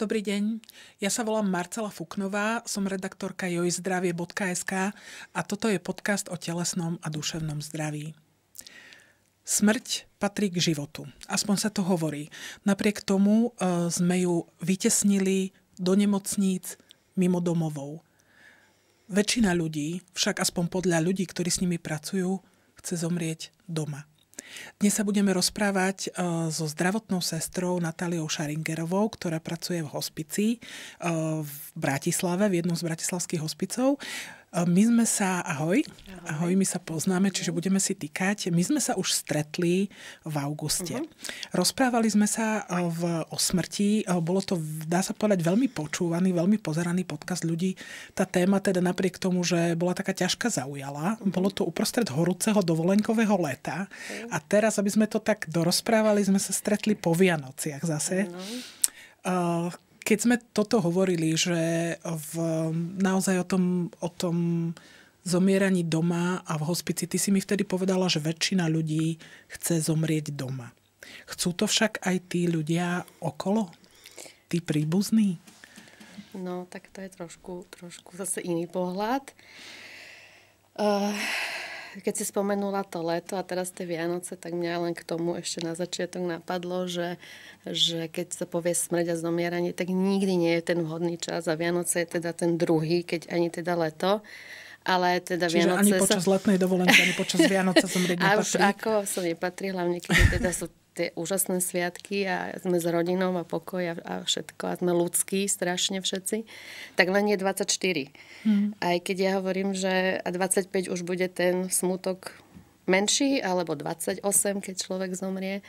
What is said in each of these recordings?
Dobrý deň, ja sa volám Marcela Fuknová, som redaktorka jojzdravie.sk a toto je podcast o telesnom a duševnom zdraví. Smrť patrí k životu, aspoň sa to hovorí. Napriek tomu e, sme ju vytesnili do nemocníc mimo domovou. Väčšina ľudí, však aspoň podľa ľudí, ktorí s nimi pracujú, chce zomrieť doma. Dnes sa budeme rozprávať e, so zdravotnou sestrou Natáliou Šaringerovou, ktorá pracuje v hospici e, v Bratislave, v jednom z bratislavských hospicov. My sme sa, ahoj, ahoj, my sa poznáme, čiže budeme si týkať. My sme sa už stretli v auguste. Uh-huh. Rozprávali sme sa e, v, o smrti. E, bolo to, dá sa povedať, veľmi počúvaný, veľmi pozeraný podcast ľudí. Tá téma teda napriek tomu, že bola taká ťažká zaujala. Uh-huh. Bolo to uprostred horúceho dovolenkového leta. Uh-huh. A teraz, aby sme to tak dorozprávali, sme sa stretli po Vianociach zase. Uh-huh keď sme toto hovorili, že v, naozaj o tom, o tom zomieraní doma a v hospici, ty si mi vtedy povedala, že väčšina ľudí chce zomrieť doma. Chcú to však aj tí ľudia okolo? Tí príbuzní? No, tak to je trošku, trošku zase iný pohľad. Uh, keď si spomenula to leto a teraz tie Vianoce, tak mňa len k tomu ešte na začiatok napadlo, že, že keď sa povie smrť a zomieranie, tak nikdy nie je ten vhodný čas a Vianoce je teda ten druhý, keď ani teda leto. Ale teda Čiže Vianoce ani počas sa... letnej dovolenky, ani počas Vianoce som nepatrí. A už ako som nepatrí, hlavne keď teda sú tie úžasné sviatky a sme s rodinou a pokoj a, a všetko a sme ľudskí strašne všetci, tak len je 24. Mm. Aj keď ja hovorím, že a 25 už bude ten smutok menší, alebo 28, keď človek zomrie.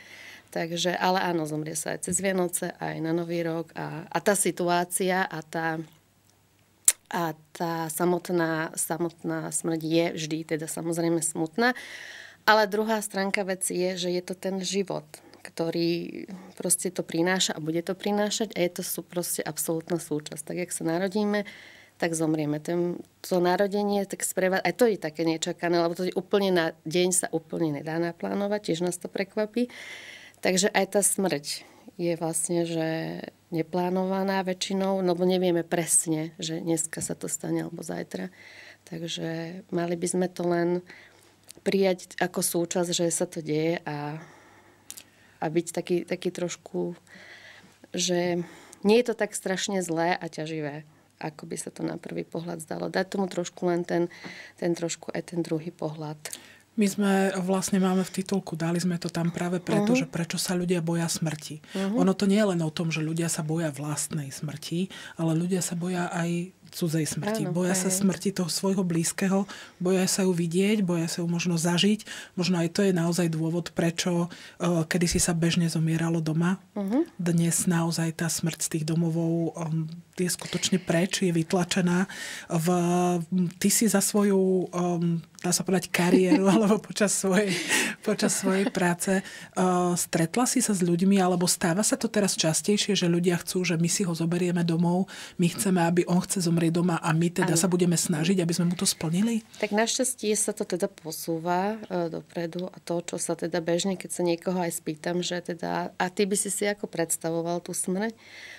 Takže, ale áno, zomrie sa aj cez Vianoce, aj na Nový rok. A, a tá situácia a tá, a tá samotná, samotná smrť je vždy teda samozrejme smutná. Ale druhá stránka veci je, že je to ten život, ktorý proste to prináša a bude to prinášať a je to sú proste absolútna súčasť. Tak, jak sa narodíme, tak zomrieme. Ten, to narodenie, tak spreva... aj to je také nečakané, lebo to je úplne na deň sa úplne nedá naplánovať, tiež nás to prekvapí. Takže aj tá smrť je vlastne, že neplánovaná väčšinou, lebo nevieme presne, že dneska sa to stane alebo zajtra. Takže mali by sme to len prijať ako súčasť, že sa to deje a, a byť taký, taký trošku, že nie je to tak strašne zlé a ťaživé, ako by sa to na prvý pohľad zdalo. Dať tomu trošku len ten, ten trošku aj ten druhý pohľad. My sme vlastne máme v titulku, dali sme to tam práve preto, uh-huh. že prečo sa ľudia boja smrti. Uh-huh. Ono to nie je len o tom, že ľudia sa boja vlastnej smrti, ale ľudia sa boja aj cudzej smrti. Áno, boja aj. sa smrti toho svojho blízkeho, boja sa ju vidieť, boja sa ju možno zažiť. Možno aj to je naozaj dôvod, prečo uh, e, kedysi sa bežne zomieralo doma. Uh-huh. Dnes naozaj tá smrť z tých domov. um, je skutočne preč, je vytlačená. V, ty si za svoju um, dá sa povedať, kariéru alebo počas svojej, počas svojej práce. Uh, stretla si sa s ľuďmi, alebo stáva sa to teraz častejšie, že ľudia chcú, že my si ho zoberieme domov, my chceme, aby on chce zomrieť doma a my teda ano. sa budeme snažiť, aby sme mu to splnili? Tak našťastie sa to teda posúva uh, dopredu a to, čo sa teda bežne, keď sa niekoho aj spýtam, že teda a ty by si si ako predstavoval tú smrť,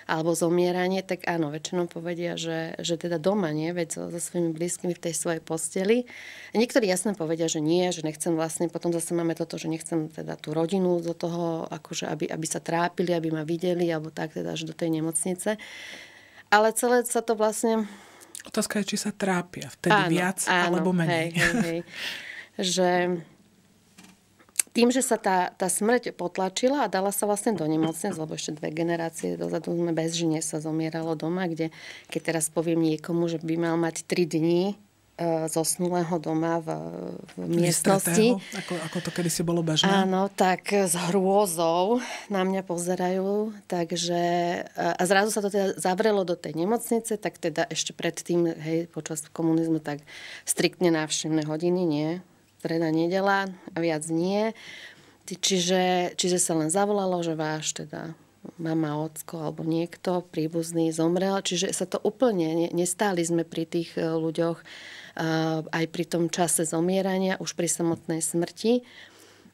alebo zomieranie, tak áno, väčšinou povedia, že, že teda doma nie, veď so, so svojimi blízkymi v tej svojej posteli. Niektorí jasne povedia, že nie, že nechcem vlastne, potom zase máme toto, že nechcem teda tú rodinu do toho, akože aby, aby sa trápili, aby ma videli, alebo tak teda až do tej nemocnice. Ale celé sa to vlastne... Otázka je, či sa trápia vtedy áno, viac áno, alebo menej. Hej, hej, hej. že tým, že sa tá, tá smrť potlačila a dala sa vlastne do nemocnic, lebo ešte dve generácie dozadu sme bez bežne sa zomieralo doma, kde keď teraz poviem niekomu, že by mal mať tri dni e, zosnulého doma v, v miestnosti. Ako, ako to kedy si bolo bežné. Áno, tak s hrôzou na mňa pozerajú. Takže, e, a zrazu sa to teda zavrelo do tej nemocnice, tak teda ešte predtým, hej, počas komunizmu, tak striktne návštevné hodiny, nie? streda, nedela, a viac nie. Čiže, čiže sa len zavolalo, že váš teda mama, ocko alebo niekto príbuzný zomrel. Čiže sa to úplne, nestáli sme pri tých e, ľuďoch e, aj pri tom čase zomierania, už pri samotnej smrti.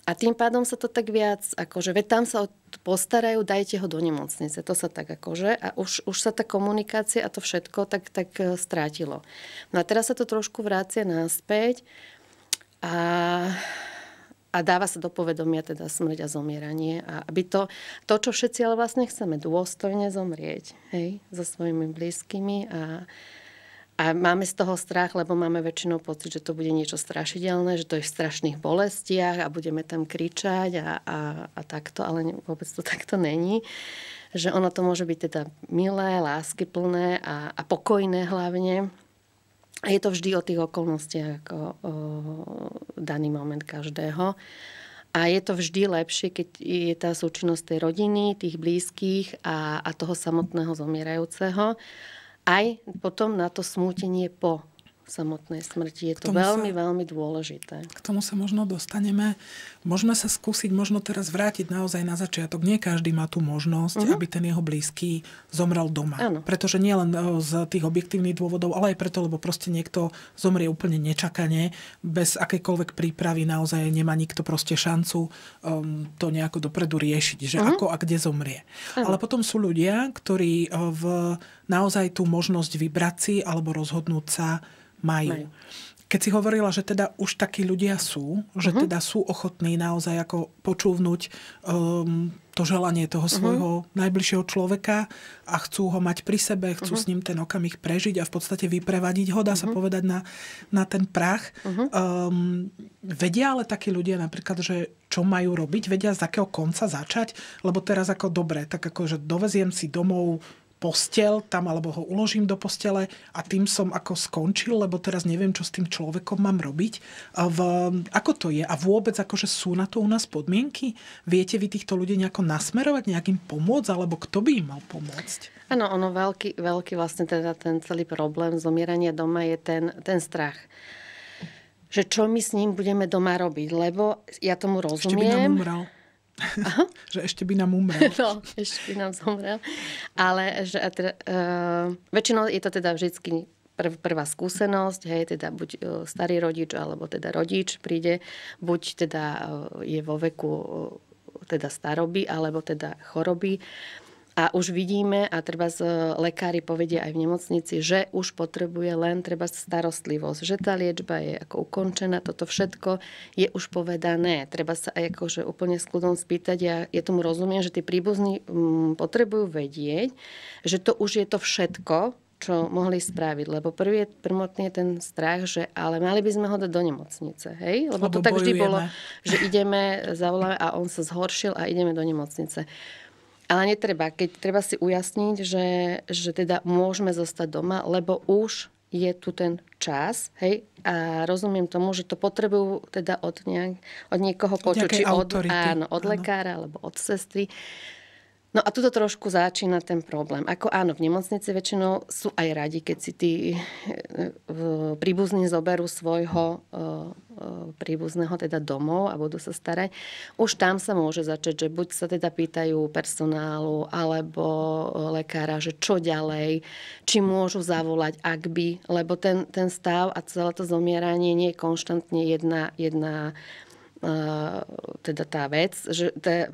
A tým pádom sa to tak viac, akože veď tam sa postarajú, dajte ho do nemocnice. To sa tak akože. A už, už sa tá komunikácia a to všetko tak, tak e, strátilo. No a teraz sa to trošku vrácia naspäť. A, a dáva sa do povedomia teda smrť a zomieranie. A aby to, to, čo všetci ale vlastne chceme, dôstojne zomrieť, hej, so svojimi blízkymi a, a máme z toho strach, lebo máme väčšinou pocit, že to bude niečo strašidelné, že to je v strašných bolestiach a budeme tam kričať a, a, a takto, ale vôbec to takto není. Že ono to môže byť teda milé, láskyplné a, a pokojné hlavne. A je to vždy o tých okolnostiach, ako o daný moment každého. A je to vždy lepšie, keď je tá súčinnosť tej rodiny, tých blízkych a, a toho samotného zomierajúceho. Aj potom na to smútenie po samotnej smrti. Je to veľmi, sa, veľmi dôležité. K tomu sa možno dostaneme. Môžeme sa skúsiť možno teraz vrátiť naozaj na začiatok. Nie každý má tú možnosť, uh-huh. aby ten jeho blízky zomrel doma. Ano. Pretože len e, z tých objektívnych dôvodov, ale aj preto, lebo proste niekto zomrie úplne nečakane, bez akejkoľvek prípravy naozaj nemá nikto proste šancu um, to nejako dopredu riešiť, že uh-huh. ako a kde zomrie. Ano. Ale potom sú ľudia, ktorí e, v, naozaj tú možnosť vybrať si alebo rozhodnúť sa majú. majú. Keď si hovorila, že teda už takí ľudia sú, že uh-huh. teda sú ochotní naozaj ako počúvnuť um, to želanie toho mhm. svojho uh-huh. najbližšieho človeka a chcú ho mať pri sebe, chcú uh-huh. s ním ten okamih prežiť a v podstate vyprevadiť ho, dá uh-huh. sa povedať, na, na ten prach. Uh-huh. Um, vedia ale takí ľudia napríklad, že čo majú robiť, vedia z akého konca začať, lebo teraz ako dobre, tak ako, že doveziem si domov postel tam alebo ho uložím do postele a tým som ako skončil, lebo teraz neviem, čo s tým človekom mám robiť. v, ako to je? A vôbec akože sú na to u nás podmienky? Viete vy týchto ľudí nejako nasmerovať, nejakým pomôcť? Alebo kto by im mal pomôcť? Áno, ono veľký, veľký vlastne teda ten celý problém zomierania doma je ten, ten strach že čo my s ním budeme doma robiť, lebo ja tomu rozumiem. Ešte by nám umral. Aha. že ešte by nám umrel. No, ešte by nám zomrel. Ale že, uh, väčšinou je to teda vždy prv, prvá skúsenosť, hej, teda buď eh, starý rodič, alebo teda rodič príde, buď teda eh, je vo veku teda staroby, alebo teda choroby. Uh, a už vidíme, a treba z e, lekári povedia aj v nemocnici, že už potrebuje len treba starostlivosť, že tá liečba je ako ukončená, toto všetko je už povedané. Treba sa aj akože úplne s kľudom spýtať, ja, ja tomu rozumiem, že tí príbuzní m, mm, potrebujú vedieť, že to už je to všetko, čo mohli spraviť. Lebo prvý je prvotný je ten strach, že ale mali by sme ho dať do nemocnice. Hej? Lebo, Lebo to tak bojujeme. vždy bolo, že ideme, zavoláme a on sa zhoršil a ideme do nemocnice. Ale netreba, keď treba si ujasniť, že, že teda môžeme zostať doma, lebo už je tu ten čas, hej, a rozumiem tomu, že to potrebujú teda od, nejak, od niekoho počuť, či od, áno, od áno. lekára alebo od sestry, No a tuto trošku začína ten problém. Ako áno, v nemocnici väčšinou sú aj radi, keď si tí eh, príbuzní zoberú svojho eh, eh, príbuzného teda domov a budú sa starať. Už tam sa môže začať, že buď sa teda pýtajú personálu alebo lekára, že čo ďalej, či môžu zavolať, ak by, lebo ten, ten stav a celé to zomieranie nie je konštantne jedna, jedna teda tá vec, že tá,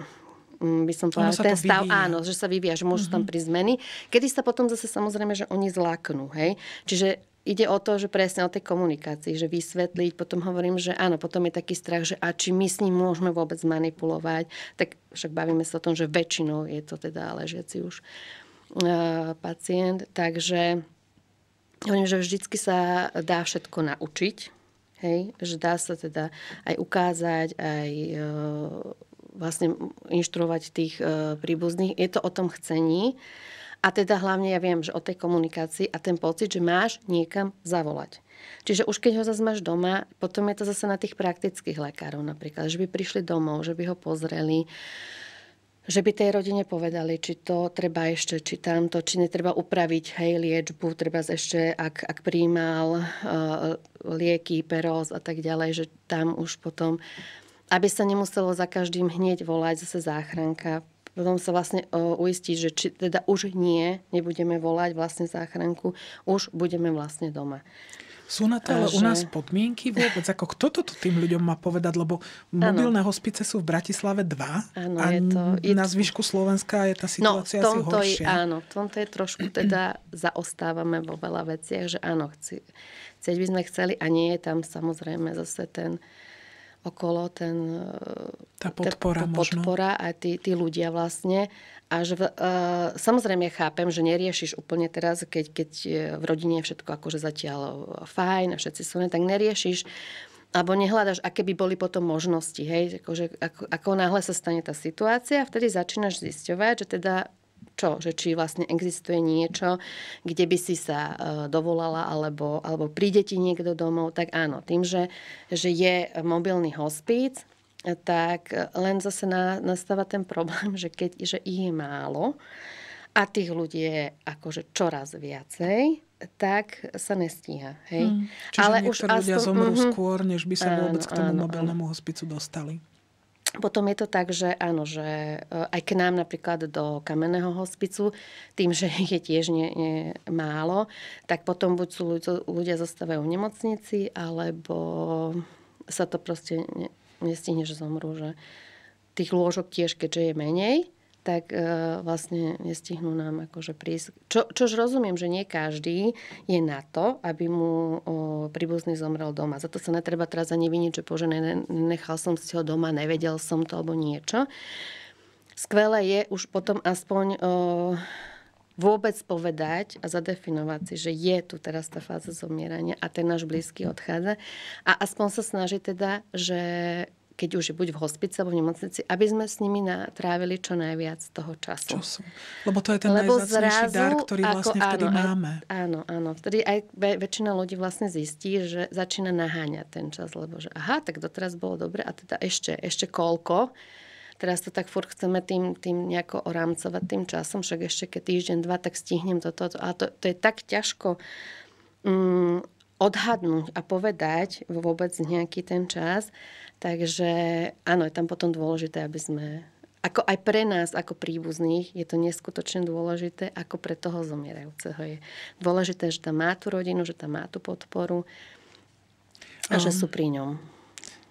Mm, by som povedala, ten stav, vyvíja. áno, že sa vyvíja, že môžu uh-huh. tam mhm. prísť zmeny, kedy sa potom zase samozrejme, že oni zláknú, hej. Čiže ide o to, že presne o tej komunikácii, že vysvetliť, potom hovorím, že áno, potom je taký strach, že a či my s ním môžeme vôbec manipulovať, tak však bavíme sa o tom, že väčšinou je to teda ležiaci už uh, pacient, takže hovorím, že vždycky sa dá všetko naučiť, hej, že dá sa teda aj ukázať, aj uh, vlastne inštruovať tých e, príbuzných. Je to o tom chcení. A teda hlavne ja viem, že o tej komunikácii a ten pocit, že máš niekam zavolať. Čiže už keď ho zase máš doma, potom je to zase na tých praktických lekárov napríklad, že by prišli domov, že by ho pozreli, že by tej rodine povedali, či to treba ešte, či tamto, či netreba upraviť hej, liečbu, treba ešte, ak, ak príjmal uh, lieky, peroz a tak ďalej, že tam už potom aby sa nemuselo za každým hneď volať zase záchranka. Potom sa vlastne e, uistiť, že či teda už nie, nebudeme volať vlastne záchranku, už budeme vlastne doma. Sú na to ale že... u nás podmienky vôbec? Ako kto to tým ľuďom má povedať? Lebo mobilné ano. hospice sú v Bratislave dva ano, a je to, je na zvyšku Slovenska je tá no, situácia no, tomto asi horšia. Je, áno, v tomto je trošku teda zaostávame vo veľa veciach, že áno, chci, by sme chceli a nie je tam samozrejme zase ten okolo ten, tá podpora, tá, tá podpora možno. tí, tí ľudia vlastne. A že, uh, samozrejme chápem, že neriešiš úplne teraz, keď, keď e, v rodine je všetko akože zatiaľ fajn a všetci sú, ne, tak neriešiš alebo nehľadaš, aké by boli potom možnosti. Hej? Akože, ako, ako náhle sa stane tá situácia, vtedy začínaš zisťovať, že teda čo, že či vlastne existuje niečo, kde by si sa e, dovolala, alebo, alebo príde ti niekto domov, tak áno, tým, že, že je mobilný hospíc, tak len zase na, nastáva ten problém, že, keď, že ich je málo a tých ľudí je akože čoraz viacej, tak sa nestíha. Hej? Hmm. Čiže Ale už ľudia aspoň... zomrú mm-hmm. skôr, než by sa áno, vôbec k tomu áno, mobilnému áno. hospicu dostali. Potom je to tak, že áno, že e, aj k nám napríklad do kamenného hospicu, tým, že je tiež nie, nie málo, tak potom buď sú ľudia zostávajú v nemocnici, alebo sa to proste ne, nestihne, že zomrú. Že tých lôžok tiež, keďže je menej, tak e, vlastne nestihnú nám akože prísť. Čo, čož rozumiem, že nie každý je na to, aby mu o, príbuzný zomrel doma. Za to sa netreba teraz ani viniť, že bože, ne, nechal som si ho doma, nevedel som to alebo niečo. Skvelé je už potom aspoň... O, vôbec povedať a zadefinovať si, že je tu teraz tá fáza zomierania a ten náš blízky odchádza. A aspoň sa snaží. teda, že keď už je buď v hospice alebo v nemocnici, aby sme s nimi trávili čo najviac toho času. Času. Lebo to je ten Lebo najzácnejší zrazu, dar, ktorý ako, vlastne vtedy áno, máme. áno, áno. Vtedy aj väčšina ľudí vlastne zistí, že začína naháňať ten čas, lebo že aha, tak doteraz bolo dobre a teda ešte, ešte koľko. Teraz to tak furt chceme tým, tým nejako orámcovať tým časom, však ešte keď týždeň, dva, tak stihnem toto. toto. A to, to je tak ťažko mm, odhadnúť a povedať vôbec nejaký ten čas. Takže áno, je tam potom dôležité, aby sme ako aj pre nás, ako príbuzných, je to neskutočne dôležité, ako pre toho zomierajúceho. Je dôležité, že tam má tú rodinu, že tam má tú podporu a um. že sú pri ňom.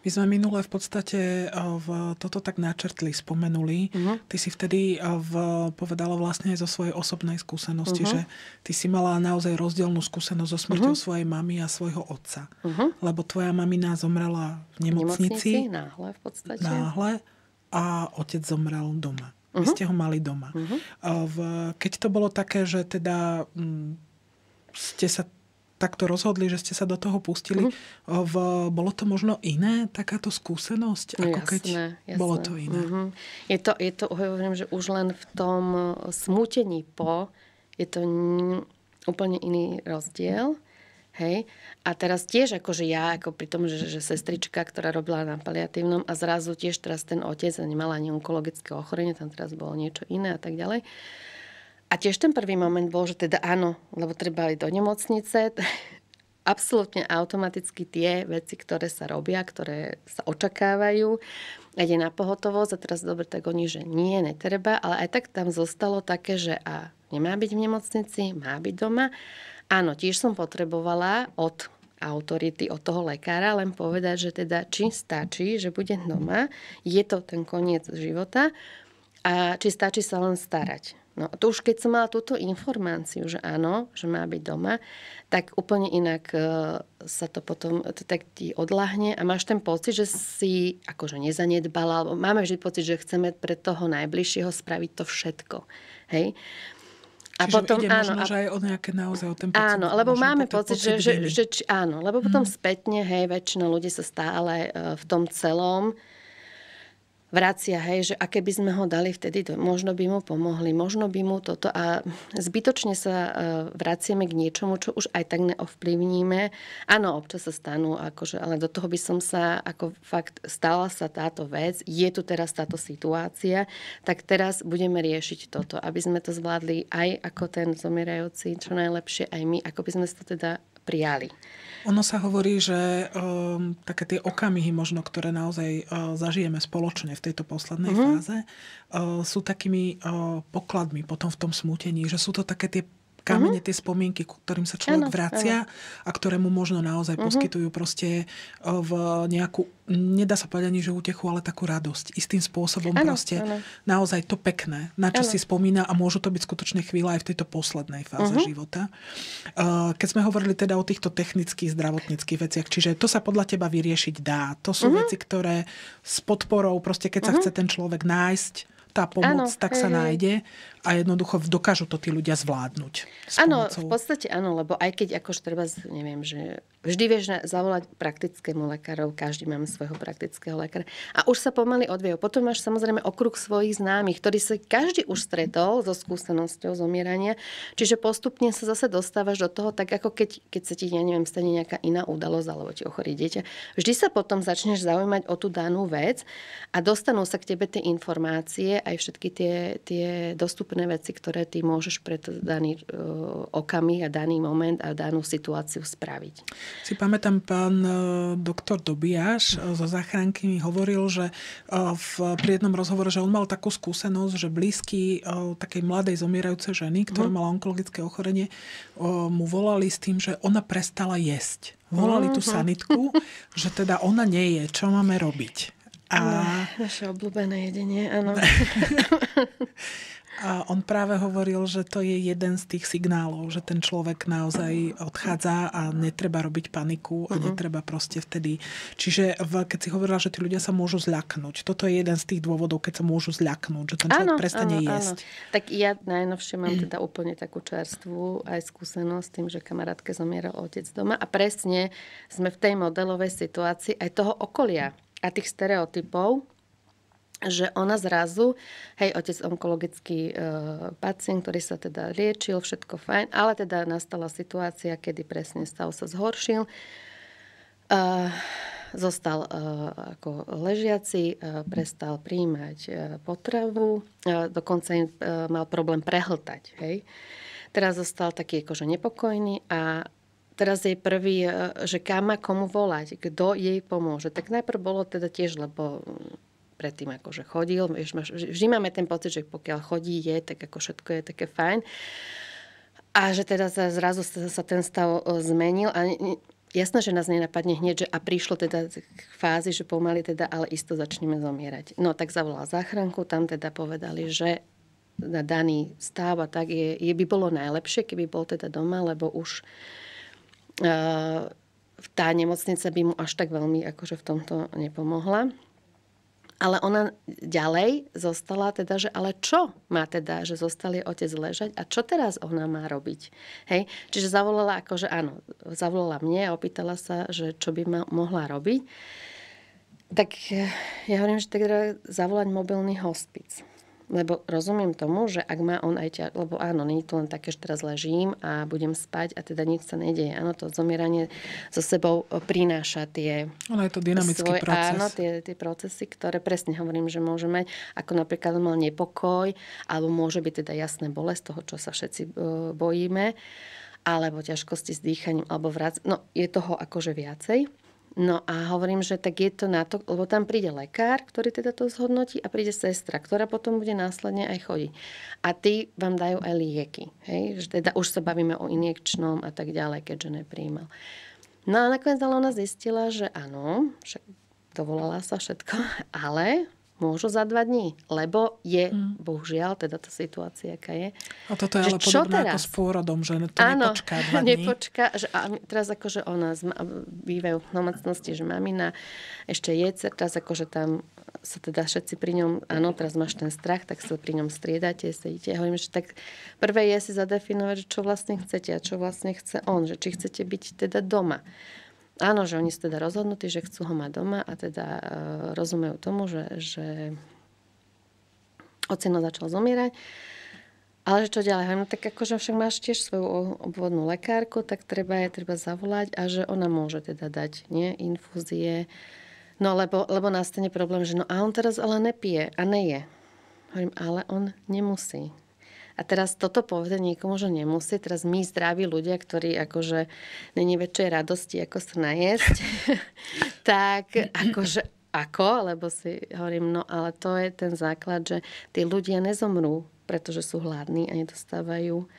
My sme minule v podstate eh, v toto tak načrtli, spomenuli. Uh-huh. Ty si vtedy eh, v, povedala vlastne zo svojej osobnej skúsenosti, uh-huh. že ty si mala naozaj rozdielnú skúsenosť so smrťou uh-huh. svojej mamy a svojho otca. Uh-huh. Lebo tvoja mamina zomrela v nemocnici. V nemocnici náhle v podstate. Náhle a otec zomrel doma. Uh-huh. Vy ste ho mali doma. Uh-huh. V, keď to bolo také, že teda m, mm, ste sa takto rozhodli, že ste sa do toho pustili. Mm-hmm. V, bolo to možno iné, takáto skúsenosť, ako jasné, keď jasné. bolo to iné? Mm-hmm. Je to, je to hovorím, že už len v tom e, smútení po je to n- úplne iný rozdiel. Hej. A teraz tiež akože ja, ako pri tom, že, že sestrička, ktorá robila na paliatívnom a zrazu tiež teraz ten otec nemala ani onkologické ochorenie, tam teraz bolo niečo iné a tak ďalej. Uh, a tiež ten prvý moment bol, že teda áno, lebo treba ísť do nemocnice, absolútne automaticky tie veci, ktoré sa robia, ktoré sa očakávajú, ide na pohotovosť a teraz dobre, tak oni, že nie, netreba, ale aj tak tam zostalo také, že a nemá byť v nemocnici, má byť doma. Áno, tiež som potrebovala od autority, od toho lekára len povedať, že teda či stačí, že bude doma, je to ten koniec života a či stačí sa len starať. No a to už keď som mala túto informáciu, že áno, že má byť doma, tak úplne inak e, sa to potom tak ti odlahne a máš ten pocit, že si akože nezanedbala, alebo máme vždy pocit, že chceme pre toho najbližšieho spraviť to všetko. Hej? A Čiže potom, ide áno, možno, a... že aj o nejaké naozaj o ten pocit. Áno, lebo máme pocit, pocit, že, že, že či, áno, lebo potom hmm. spätne, hej, väčšina ľudí sa stále e, v tom celom vracia, hej, že aké by sme ho dali vtedy, to, možno by mu pomohli, možno by mu toto a zbytočne sa e, vraciame k niečomu, čo už aj tak neovplyvníme. Áno, občas sa stanú, akože, ale do toho by som sa, ako fakt stala sa táto vec, je tu teraz táto situácia, tak teraz budeme riešiť toto, aby sme to zvládli aj ako ten zomierajúci, čo najlepšie aj my, ako by sme to teda prijali. Ono sa hovorí, že um, také tie okamihy možno, ktoré naozaj uh, zažijeme spoločne v tejto poslednej mm-hmm. fáze, uh, sú takými uh, pokladmi potom v tom smútení, že sú to také tie kamene, mm-hmm. tie spomienky, ku ktorým sa človek ano, vracia ano. a ktoré mu možno naozaj mm-hmm. poskytujú proste e, v nejakú, nedá sa povedať ani, že útechu, ale takú radosť. Istým spôsobom ano, proste ano. naozaj to pekné, na čo ano. si spomína a môžu to byť skutočne chvíľa aj v tejto poslednej fáze mm-hmm. života. E, keď sme hovorili teda o týchto technických, zdravotníckých veciach, čiže to sa podľa teba vyriešiť dá. To sú mm-hmm. veci, ktoré s podporou, proste keď uh-huh. sa mhm. chce ten človek nájsť, tá pomoc, ano, tak sa hej. nájde a jednoducho dokážu to tí ľudia zvládnuť. Áno, v podstate áno, lebo aj keď akož treba, neviem, že vždy vieš zavolať praktickému lekárov, každý máme svojho praktického lekára a už sa pomaly odviejú. Potom máš samozrejme okruh svojich známych, ktorý sa každý už stretol so skúsenosťou zomierania, čiže postupne sa zase dostávaš do toho, tak ako keď, keď sa ti, ja neviem, stane nejaká iná udalosť alebo ti ochorí dieťa. Vždy sa potom začneš zaujímať o tú danú vec a dostanú sa k tebe tie informácie, aj všetky tie, tie dostupné postupné veci, ktoré ty môžeš pre daný e, okamih a daný moment a danú situáciu spraviť. Si pamätám, pán e, doktor Dobiaš e, zo záchranky mi hovoril, že v, pri jednom rozhovore, že on mal takú skúsenosť, že blízky takej mladej zomierajúcej ženy, ktorá uh-huh. mala onkologické ochorenie, mu volali s tým, že ona prestala jesť. Volali tú mhm. sanitku, že teda ona nie je, čo máme robiť. A... Naše obľúbené jedenie, áno. A on práve hovoril, že to je jeden z tých signálov, že ten človek naozaj odchádza a netreba robiť paniku a mhm. netreba proste vtedy. Čiže v, keď si hovorila, že tí ľudia sa môžu zľaknúť, toto je jeden z tých dôvodov, keď sa môžu zľaknúť, že ten človek áno, prestane áno, jesť. Áno. Tak ja najnovšie mám teda úplne takú čerstvú aj skúsenosť s tým, že kamarátke zomieral otec doma a presne sme v tej modelovej situácii aj toho okolia a tých stereotypov, že ona zrazu, hej, otec onkologický e, pacient, ktorý sa teda liečil, všetko fajn, ale teda nastala situácia, kedy presne stav sa zhoršil. E, zostal e, ako ležiaci, e, prestal príjmať e, potravu, e, dokonca im, e, mal problém prehltať, hej. Teraz zostal taký akože nepokojný a teraz je prvý, e, že kam má komu volať, kto jej pomôže. Tak najprv bolo teda tiež, lebo predtým akože chodil. Vždy máme ten pocit, že pokiaľ chodí, je, tak ako všetko je také fajn. A že teda sa zrazu sa ten stav e, zmenil a jasné, že nás nenapadne hneď, že a prišlo teda k fázi, že pomaly teda, ale isto začneme zomierať. No tak zavolala záchranku, tam teda povedali, že na daný stav a tak je, je by bolo najlepšie, keby bol teda doma, lebo už uh, tá nemocnica by mu až tak veľmi akože v tomto nepomohla ale ona ďalej zostala teda, že ale čo má teda, že zostali otec ležať a čo teraz ona má robiť. Hej? Čiže zavolala akože áno, zavolala mne a opýtala sa, že čo by ma mohla robiť. Tak eh, ja hovorím, že tak teda zavolať mobilný hospic. Lebo rozumiem tomu, že ak má on aj ťa, lebo áno, je to len také, že teraz ležím a budem spať a teda nič sa nedeje. Áno, to zomieranie so sebou prináša tie... Ale je to dynamický svoj, proces. Áno, tie, tie procesy, ktoré presne hovorím, že môže mať, ako napríklad mal nepokoj, alebo môže byť teda jasné bolesť toho, čo sa všetci e, bojíme, alebo ťažkosti s dýchaním, alebo vrác... No, je toho akože viacej. No a hovorím, že tak je to na to, lebo tam príde lekár, ktorý teda to zhodnotí a príde sestra, ktorá potom bude následne aj chodiť. A tí vám dajú aj lieky. Hej? Že teda už sa bavíme o injekčnom a tak ďalej, keďže nepríjmal. No a nakoniec ale ona zistila, že áno, však dovolala sa všetko, ale môžu za dva dní, lebo je, mm. bohužiaľ, teda tá situácia, aká je. A toto je že ale čo podobné teraz? ako s pôrodom, že to Áno, nepočká dva dní. nepočká. Že, a teraz akože o nás bývajú v domácnosti, že mamina ešte je, teraz akože tam sa teda všetci pri ňom, áno, teraz máš ten strach, tak sa pri ňom striedate, sedíte. Ja hovorím, že tak prvé je si zadefinovať, čo vlastne chcete a čo vlastne chce on, že či chcete byť teda doma Áno, že oni sú teda rozhodnutí, že chcú ho mať doma a teda e, rozumejú tomu, že, že oceno začal zomierať. Ale že čo ďalej? no tak akože však máš tiež svoju obvodnú lekárku, tak treba je treba zavolať a že ona môže teda dať nie, infúzie. No lebo, lebo nastane problém, že no a on teraz ale nepije a neje. Hovorím, ale on nemusí. A teraz toto povedať niekomu, že nemusí. Teraz my zdraví ľudia, ktorí akože není väčšej radosti, ako sa najesť, tak akože ako, lebo si hovorím, no ale to je ten základ, že tí ľudia nezomrú, pretože sú hladní a nedostávajú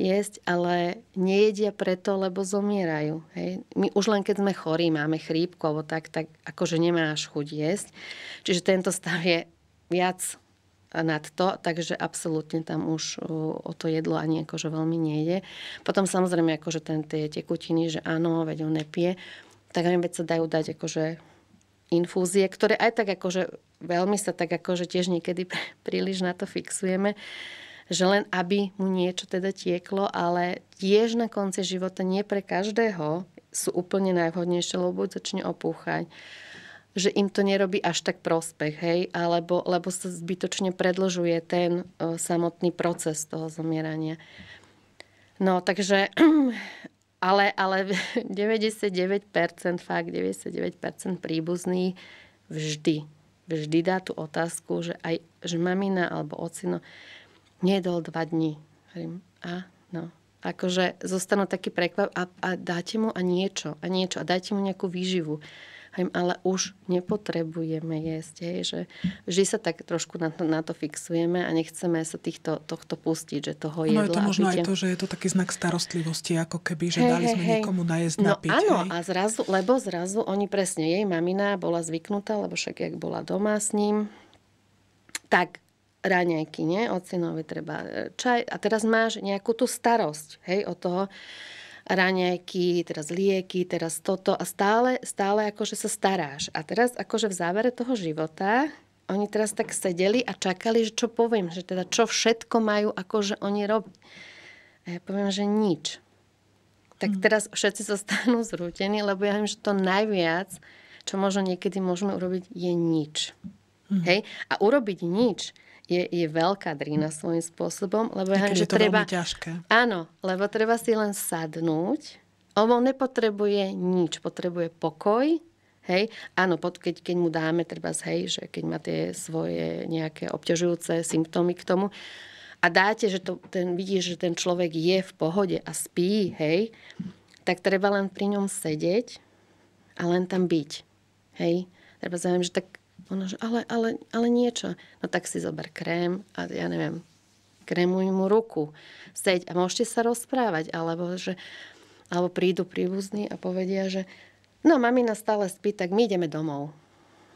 jesť, ale nejedia preto, lebo zomierajú. Hej. My už len keď sme chorí, máme chrípku alebo tak, tak akože nemáš chuť jesť. Čiže tento stav je viac nad to, takže absolútne tam už o to jedlo ani akože veľmi nejde. Potom samozrejme akože ten, tie tekutiny, že áno, veď on nepije, tak aj veď sa dajú dať akože infúzie, ktoré aj tak akože veľmi sa tak akože tiež niekedy príliš na to fixujeme, že len aby mu niečo teda tieklo, ale tiež na konci života nie pre každého sú úplne najvhodnejšie, lebo buď začne opúchať, že im to nerobí až tak prospech, hej, alebo lebo sa zbytočne predlžuje ten o, e, samotný proces toho zomierania. No, takže, ale, ale 99%, fakt 99% príbuzných vždy, vždy dá tú otázku, že aj že mamina alebo ocino nedol dva dní. a no, akože zostanú taký prekvap a, a dáte mu a niečo, a niečo, a dáte mu nejakú výživu ale už nepotrebujeme jesť. Hej, že vždy sa tak trošku na to, na to fixujeme a nechceme sa týchto, tohto pustiť, že toho jedla. No je to možno aj to, že je to taký znak starostlivosti, ako keby, že hey, dali hey, sme hey. niekomu jesť, no, napiť. Áno, hej. a zrazu, lebo zrazu oni presne, jej mamina bola zvyknutá, lebo však jak bola doma s ním, tak raňajky, nie? Ocinovi treba e, čaj. A teraz máš nejakú tú starosť, hej, o toho raňajky, teraz lieky, teraz toto a stále, stále akože sa staráš. A teraz akože v závere toho života oni teraz tak sedeli a čakali, že čo poviem, že teda čo všetko majú akože oni robiť. A ja poviem, že nič. Tak mm. teraz všetci zostanú zrútení, lebo ja viem, že to najviac, čo možno niekedy môžeme urobiť, je nič. Mm. Hej? A urobiť nič je, je veľká drina svojím spôsobom, lebo ja že treba... ťažké. Áno, lebo treba si len sadnúť. On nepotrebuje nič, potrebuje pokoj, Hej, áno, pod, keď, keď mu dáme treba hej, že keď má tie svoje nejaké obťažujúce symptómy k tomu a dáte, že to, ten, vidíš, že ten človek je v pohode a spí, hej, tak treba len pri ňom sedieť a len tam byť. Hej, treba zaujím, že tak ona, že ale, ale, ale niečo. No tak si zober krém a ja neviem, krémuj mu ruku. Seď a môžete sa rozprávať. Alebo, že, alebo prídu príbuzní a povedia, že no mamina stále spí, tak my ideme domov.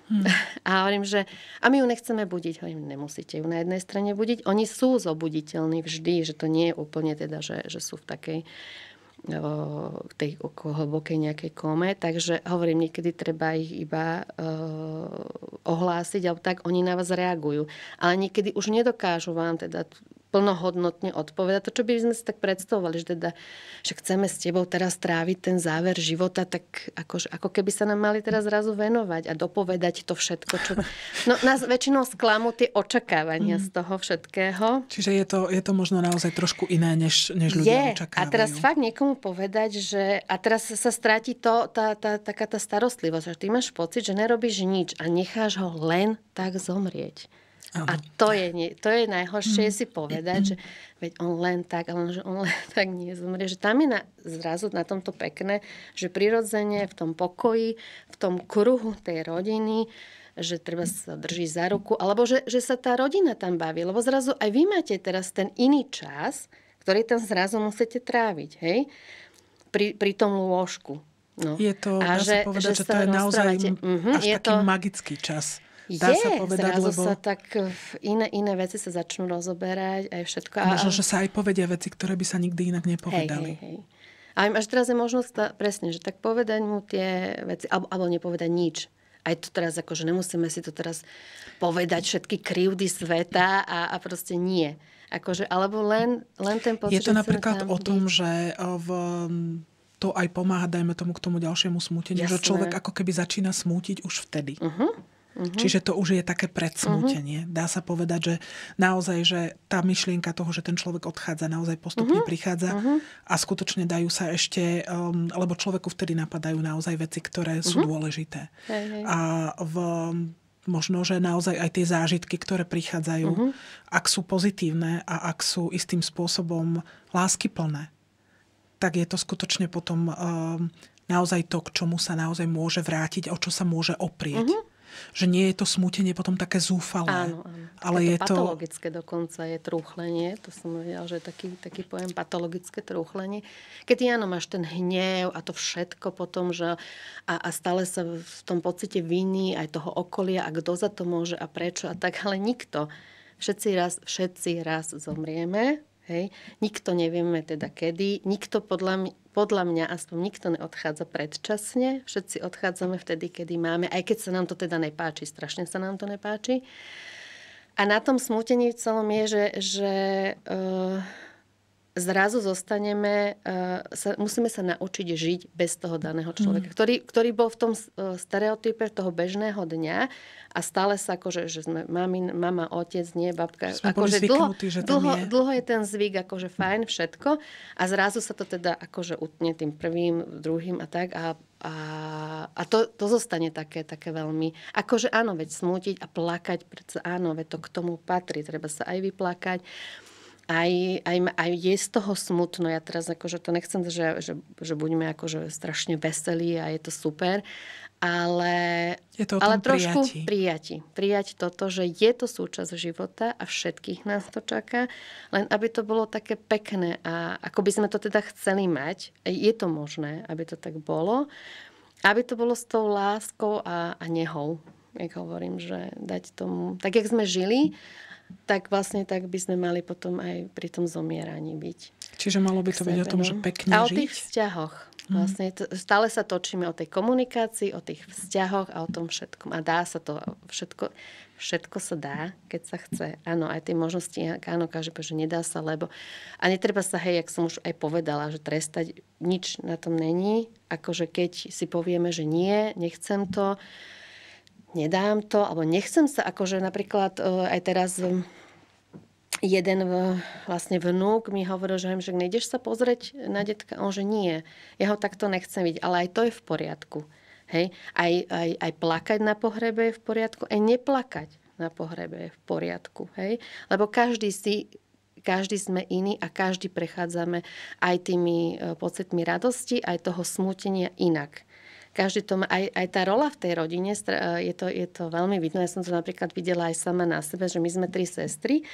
Hmm. A hovorím, že a my ju nechceme budiť. Hovorím, nemusíte ju na jednej strane budiť. Oni sú zobuditeľní vždy, že to nie je úplne teda, že, že sú v takej v tej hlbokej nejakej kome, takže hovorím, niekedy treba ich iba ohlásiť, alebo tak oni na vás reagujú. Ale niekedy už nedokážu vám teda plnohodnotne odpovedať. To, čo by sme si tak predstavovali, že teda že chceme s tebou teraz tráviť ten záver života, tak ako, ako keby sa nám mali teraz zrazu venovať a dopovedať to všetko. Čo... No, nás väčšinou sklamú tie očakávania mm. z toho všetkého. Čiže je to, je to možno naozaj trošku iné, než, než ľudia je. očakávajú. A teraz fakt niekomu povedať, že a teraz sa stráti to, tá, tá, taká tá starostlivosť, že ty máš pocit, že nerobíš nič a necháš ho len tak zomrieť. A to je, to je najhoršie mm. si povedať, že veď on len tak, ale že on len tak nezomrie. Že tam je na, zrazu na tomto pekné, že prirodzene v tom pokoji, v tom kruhu tej rodiny, že treba sa drží za ruku, alebo že, že sa tá rodina tam baví. Lebo zrazu aj vy máte teraz ten iný čas, ktorý tam zrazu musíte tráviť, hej? Pri, pri tom lôžku. No. Je to, a dá že, sa povedať, že, že to je naozaj uh-huh, až je taký to, magický čas. Dá je, sa povedať, zrazu lebo... sa tak iné, iné veci sa začnú rozoberať aj všetko. A možno, že sa aj povedia veci, ktoré by sa nikdy inak nepovedali. Hej, hej, hej. A až teraz je možnosť, presne, že tak povedať mu tie veci, alebo, alebo nepovedať nič. Aj to teraz, akože nemusíme si to teraz povedať všetky krivdy sveta a, a proste nie. Akože, alebo len, len ten pocit, Je to napríklad o tom, byť. že eh, v to aj pomáha, dajme tomu, k tomu ďalšiemu smúteniu. Jasné. Že človek ako keby začína smútiť už vtedy. Uh-huh. Mhm. Čiže to už je také predsmútenie. Mhm. Dá sa povedať, že naozaj, že tá myšlienka toho, že ten človek odchádza, naozaj postupne uh-huh. prichádza uh-huh. a skutočne dajú sa ešte, um, lebo človeku vtedy napadajú naozaj veci, ktoré sú uh-huh. dôležité. Hey, hey. A v um, možno, že naozaj aj tie zážitky, ktoré prichádzajú, uh-huh. ak sú pozitívne a ak sú istým spôsobom láskyplné, tak je to skutočne potom um, naozaj to, k čomu sa naozaj môže vrátiť, o čo sa môže oprieť. Uh-huh. Že nie je to smútenie potom také zúfalé. Áno, áno. Ale je to... Patologické dokonca je trúchlenie. To som vedela, že je taký, taký pojem patologické trúchlenie. Keď ty áno, máš ten hnev a to všetko potom, že a, a stále sa v tom pocite viny aj toho okolia a kto za to môže a prečo a tak, ale nikto. Všetci raz, všetci raz zomrieme, Hej. Nikto nevieme teda kedy, nikto podľa mňa, podľa mňa aspoň nikto neodchádza predčasne, všetci odchádzame vtedy, kedy máme, aj keď sa nám to teda nepáči, strašne sa nám to nepáči. A na tom smutení v celom je, že, že uh, zrazu zostaneme, eh, sa, musíme sa naučiť žiť bez toho daného človeka, mm. ktorý, ktorý bol v tom eh, stereotype toho bežného dňa a stále sa akože, že sme mamin, mama, otec, nie, babka. Sme akože dlho, že dlho, je. dlho je ten zvyk, akože fajn, všetko a zrazu sa to teda akože utne tým prvým, druhým a tak a a, a to, to zostane také, také veľmi... Akože áno, veď smútiť a plakať, predsa áno, veď to k tomu patrí, treba sa aj vyplakať. Uh, aj, aj, aj je z toho smutno. Ja teraz akože to nechcem, že, že, že budeme akože strašne veselí a je to super, ale, je to ale trošku prijati. prijati. Prijať toto, že je to súčasť života a všetkých nás to čaká, len aby to bolo také pekné a ako by sme to teda chceli mať, je to možné, aby to tak bolo, aby to bolo s tou láskou a, a nehou. Jak hovorím, že dať tomu, tak jak sme žili tak vlastne tak by sme mali potom aj pri tom zomieraní byť. Čiže malo by to byť o tom, no. že pekne A o žiť. vzťahoch. Mhm. Vlastne to, stále sa točíme o tej komunikácii, o tých vzťahoch a o tom všetkom. A dá sa to všetko, všetko sa dá, keď sa chce. Áno, aj tie možnosti, áno, každý povie, že nedá sa, lebo... A netreba sa, hej, jak som už aj povedala, že trestať nič na tom není. Akože keď si povieme, že nie, nechcem to, nedám to, alebo nechcem sa, akože napríklad e, aj teraz e, jeden e, vlastne vnúk mi hovoril, že, že nejdeš sa pozrieť na detka? On, že nie, ja ho takto nechcem vidieť, ale aj to je v poriadku. Hej? Aj, aj, aj plakať na pohrebe je v poriadku, aj neplakať na pohrebe je v poriadku. Hej? Lebo každý si každý sme iný a každý prechádzame aj tými pocitmi radosti, aj toho smútenia inak každý to má, aj, aj tá rola v tej rodine, je to, je to veľmi vidno. Ja som to napríklad videla aj sama na sebe, že my sme tri sestry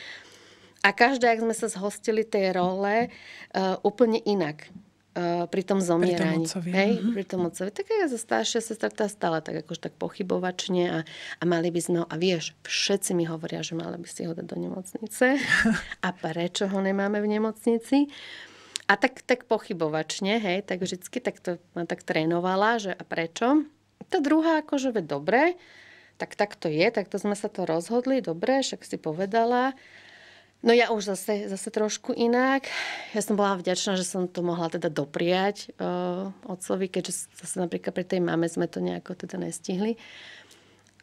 a každá, ak sme sa zhostili tej role, eh, úplne inak eh, pri tom zomieraní. Pri tom Hej, pri tom otcovi. Tak ja staršia sestra tá stále tak akož tak pochybovačne a, a mali by sme ho, a vieš, všetci mi hovoria, že mali by si ho dať do nemocnice. a prečo ho nemáme v nemocnici? Uh, a tak, tak pochybovačne, hej, tak vždycky tak to ma tak trénovala, že a prečo? Tá druhá akože ve dobre, tak tak to je, takto sme sa to rozhodli, dobre, však si povedala. No ja už zase, zase trošku inak. Ja som bola vďačná, že som to mohla teda dopriať uh, otcovi, keďže zase napríklad pri tej mame sme to nejako teda nestihli.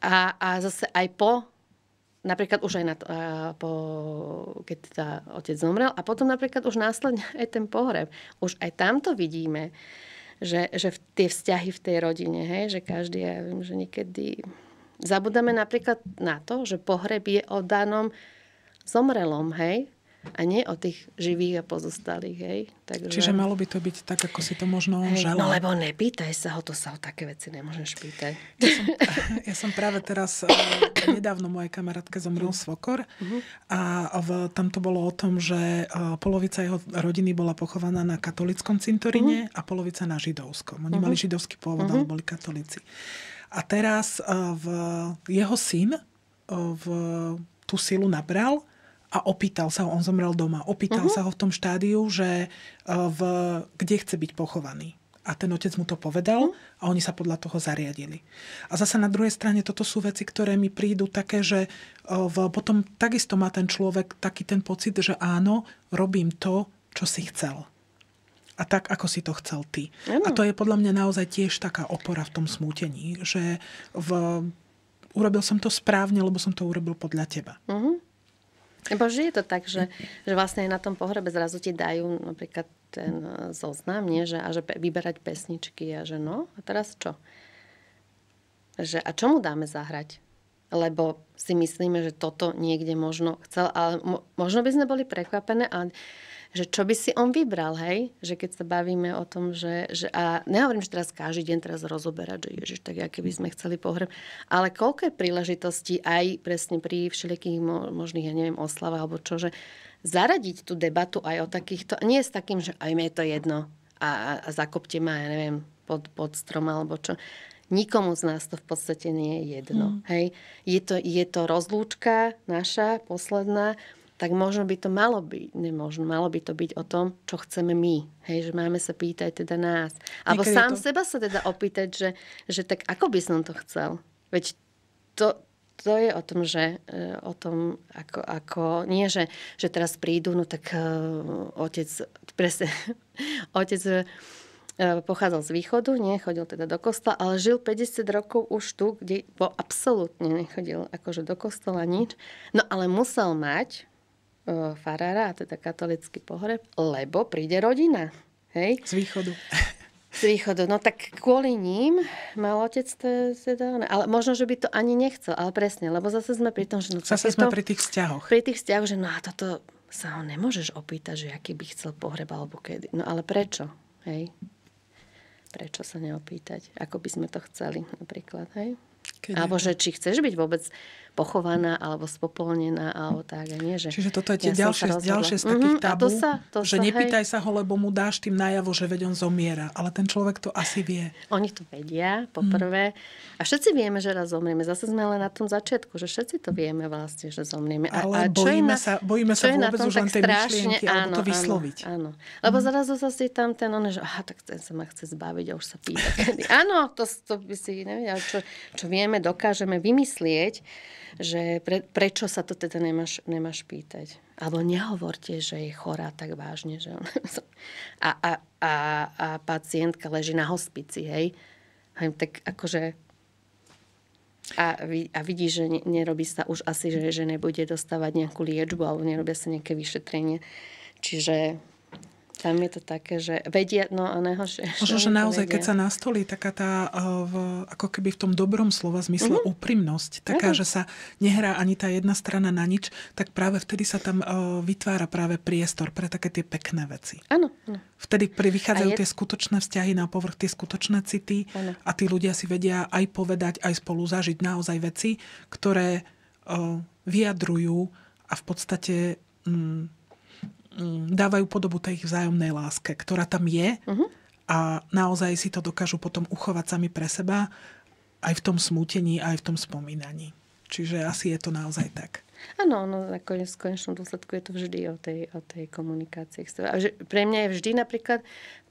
A, a zase aj po napríklad už aj na, to, po, keď teda otec zomrel a potom napríklad už následne aj ten pohreb. Už aj tamto vidíme, že, že v tie vzťahy v tej rodine, hej, že každý, ja viem, že niekedy zabudáme napríklad na to, že pohreb je o danom zomrelom, hej, a nie o tých živých a pozostalých. Hej? Takže... Čiže malo by to byť tak, ako si to možno on želá. No lebo nepýtaj sa ho, to sa o také veci nemôžeš pýtať. Ja som, ja som práve teraz, eh, nedávno mojej kamarátke zomrel svokor mhm. a v, tam to bolo o tom, že eh, polovica jeho rodiny bola pochovaná na katolickom cintorine mhm. a polovica na židovskom. Oni mali mhm. židovský pôvod, uh ale boli katolíci. A teraz eh, v, jeho syn v, tú silu nabral a opýtal sa ho, on zomrel doma, opýtal uh-huh. sa ho v tom štádiu, že e, v, kde chce byť pochovaný. A ten otec mu to povedal uh-huh. a oni sa podľa toho zariadili. A zase na druhej strane toto sú veci, ktoré mi prídu také, že e, v, potom takisto má ten človek taký ten pocit, že áno, robím to, čo si chcel a tak, ako si to chcel ty. Ano. A to je podľa mňa naozaj tiež taká opora v tom smútení, že v, urobil som to správne, lebo som to urobil podľa teba. Uh-huh. Lebo že je to tak, že, že vlastne aj na tom pohrebe zrazu ti dajú napríklad ten e, zoznam, nie? Že, a že vyberať pesničky a že no, a teraz čo? Že, a čomu dáme zahrať? Lebo si myslíme, že toto niekde možno chcel, ale mo, možno by sme boli prekvapené, ale že čo by si on vybral, hej? Že keď sa bavíme o tom, že, že a nehovorím, že teraz každý deň teraz rozoberať, že ježiš, tak aké by sme chceli pohreb, ale koľko je príležitosti aj presne pri všelijakých možných, ja neviem, oslavách alebo čo, že zaradiť tú debatu aj o takýchto, nie s takým, že aj mi je to jedno a, a, a zakopte ma, ja neviem, pod, pod strom alebo čo. Nikomu z nás to v podstate nie je jedno. Mm. Hej? Je, to, je to rozlúčka naša, posledná tak možno by to malo byť, nemožno, malo by to byť o tom, čo chceme my. Hej, že máme sa pýtať teda nás. Alebo Niekedy sám to... seba sa teda opýtať, že, že tak ako by som to chcel. Veď to, to je o tom, že eh, o tom, ako, ako nie, že, že teraz prídu, no tak uh, otec, presne, otec uh, pochádzal z východu, nie, chodil teda do kostola, ale žil 50 rokov už tu, kde bo absolútne nechodil akože do kostola nič. No ale musel mať E, farára, a teda katolický pohreb, lebo príde rodina. Hej? Z východu. Z východu. No tak kvôli ním mal otec teda... Ale možno, že by to ani nechcel, ale presne, lebo zase sme pri tom, že... No, zase sme to, pri tých vzťahoch. Pri tých vzťahoch, že no a toto sa ho nemôžeš opýtať, že aký by chcel pohreb alebo kedy. No ale prečo? Hej? Prečo sa neopýtať? Ako by sme to chceli napríklad, hej? alebo že či chceš byť vôbec pochovaná alebo spopolnená alebo tak. nie, že Čiže toto je tie ja ďalšie, ďalšie z takých mm-hmm, tabú, to sa, to že sa, nepýtaj hej. sa ho, lebo mu dáš tým najavo, že veď on zomiera. Ale ten človek to asi vie. Oni to vedia, mhm. poprvé. Mm. A všetci vieme, že raz zomrieme. Zase sme ale na tom začiatku, že všetci to vieme vlastne, že zomrieme. A, ale a čo bojíme, na, sa, bojíme čo sa vôbec už len tej myšlienky, áno, alebo to vysloviť. Áno, áno. Mhm. Lebo mm. zrazu sa si tam ten, on, že aha, tak ten sa ma chce zbaviť a už sa pýta. Áno, to, to by si nevedel, čo, čo vieme, dokážeme vymyslieť že pre, prečo sa to teda nemáš, nemáš pýtať. Alebo nehovorte, že je chorá tak vážne. Že... A, a, a, a pacientka leží na hospici, hej. hej tak akože... A, a vidí, že nerobí sa už asi, že, že nebude dostávať nejakú liečbu alebo nerobia sa nejaké vyšetrenie. Čiže tam je to také, že vedia, no a najhoršie. Možno, že naozaj, vedia. keď sa nastolí taká tá, eh, v, ako keby v tom dobrom slova zmysle mm-hmm. úprimnosť, taká, mm-hmm. že sa nehrá ani tá jedna strana na nič, tak práve vtedy sa tam uh, vytvára práve priestor pre také tie pekné veci. Áno. Vtedy vychádzajú je... tie skutočné vzťahy na povrch, tie skutočné city ano. a tí ľudia si vedia aj povedať, aj spolu zažiť naozaj veci, ktoré uh, vyjadrujú a v podstate... Mm, Mm, dávajú podobu tej vzájomnej láske, ktorá tam je uh-huh. a naozaj si to dokážu potom uchovať sami pre seba aj v tom smútení, aj v tom spomínaní. Čiže asi je to naozaj tak. Áno, no konec, v konečnom dôsledku je to vždy o tej, o tej komunikácii. A že pre mňa je vždy napríklad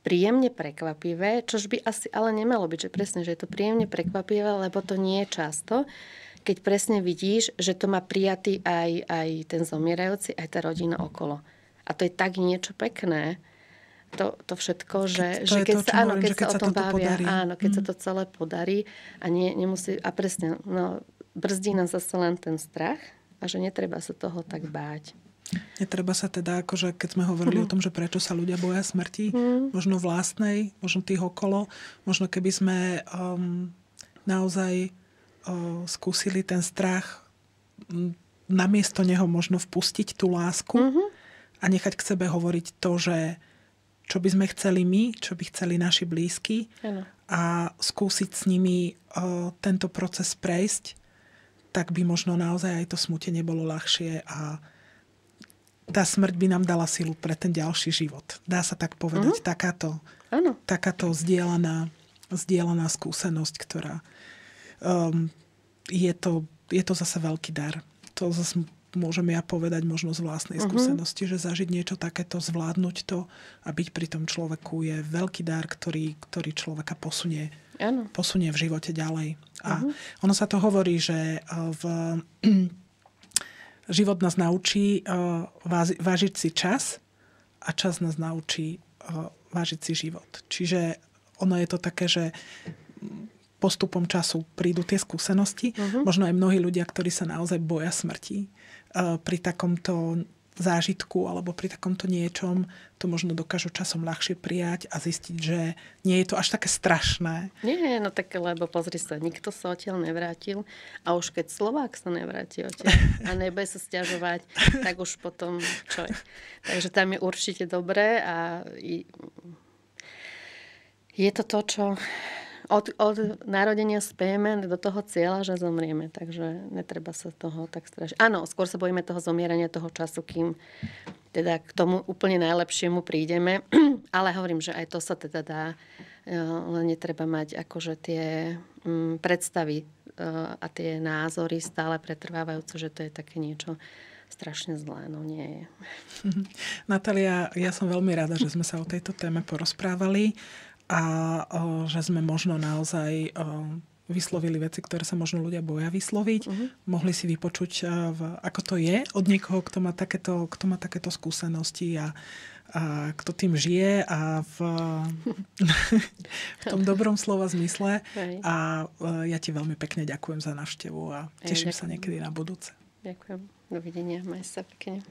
príjemne prekvapivé, čož by asi ale nemalo byť, že presne, že je to príjemne prekvapivé, lebo to nie je často, keď presne vidíš, že to má prijatý aj, aj ten zomierajúci, aj tá rodina okolo. A to je tak niečo pekné, to, to všetko, že, keď, že keď, to, sa, áno, môžem, keď, sa, keď sa o tom bavia, áno, keď mm. sa mhm. to celé podarí a nie, nemusí, a presne, no, brzdí nás zase len ten strach a že netreba sa toho tak báť. Netreba sa teda, akože keď sme hovorili mm. o mhm. tom, že prečo sa ľudia boja smrti, mm. možno vlastnej, možno tých okolo, možno keby sme um, naozaj um, skúsili ten strach, um, namiesto neho možno vpustiť tú lásku, mm-hmm a nechať k sebe hovoriť to, že čo by sme chceli my, čo by chceli naši blízky ano. a skúsiť s nimi o, tento proces prejsť, tak by možno naozaj aj to smutenie bolo ľahšie a tá smrť by nám dala silu pre ten ďalší život. Dá sa tak povedať, uh-huh. takáto, takáto zdieľaná, zdieľaná skúsenosť, ktorá um, je, to, je to zase veľký dar. To zase môžem ja povedať možno z vlastnej uh-huh. skúsenosti, že zažiť niečo takéto, zvládnuť to a byť pri tom človeku je veľký dar, ktorý, ktorý človeka posunie, posunie v živote ďalej. Uh-huh. A mhm. ono sa to hovorí, že eh, v, život nás naučí eh, vážiť si čas a čas nás naučí eh, vážiť si život. Čiže ono je to také, že postupom času prídu tie skúsenosti. Uh-huh. Možno aj mnohí ľudia, ktorí sa naozaj boja smrti, E, pri takomto zážitku alebo pri takomto niečom to možno dokážu časom ľahšie prijať a zistiť, že nie je to až také strašné. Nie, no tak lebo pozri sa, nikto sa odtiaľ nevrátil a už keď Slovák sa nevráti odtiaľ a nebude sa stiažovať, tak už potom čo je. Takže tam je určite dobré a je to to, čo od, od narodenia spieme do toho cieľa, že zomrieme, takže netreba sa toho tak strašiť. Áno, skôr sa bojíme toho zomierania, toho času, kým teda k tomu úplne najlepšiemu prídeme, ale hovorím, že aj to sa teda dá, e, len netreba mať akože tie mm, predstavy e, a tie názory stále pretrvávajúce, že to je také niečo, strašne zlé, no nie je. Natália, ja som veľmi rada, že sme sa o tejto téme porozprávali a o, že sme možno naozaj o, vyslovili veci, ktoré sa možno ľudia boja vysloviť. Uh-huh. Mohli si vypočuť, e, v, ako to je od niekoho, kto má takéto, kto má takéto skúsenosti a, a kto tým žije a v, v tom dobrom slova zmysle. A A e, ja ti veľmi pekne ďakujem za návštevu a teším Ej, sa niekedy na budúce. Ďakujem. Dovidenia. Maj sa pekne.